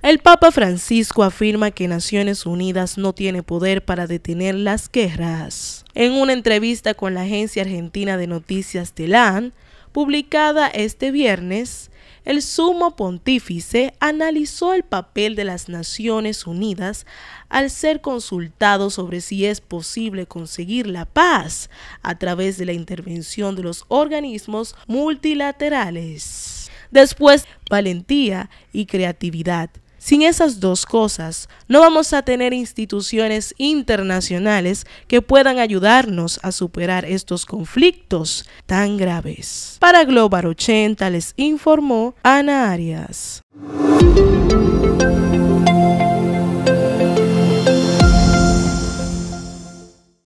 El Papa Francisco afirma que Naciones Unidas no tiene poder para detener las guerras. En una entrevista con la agencia argentina de noticias TELAN, publicada este viernes, el sumo pontífice analizó el papel de las Naciones Unidas al ser consultado sobre si es posible conseguir la paz a través de la intervención de los organismos multilaterales. Después, valentía y creatividad sin esas dos cosas, no vamos a tener instituciones internacionales que puedan ayudarnos a superar estos conflictos tan graves. Para Global 80 les informó Ana Arias.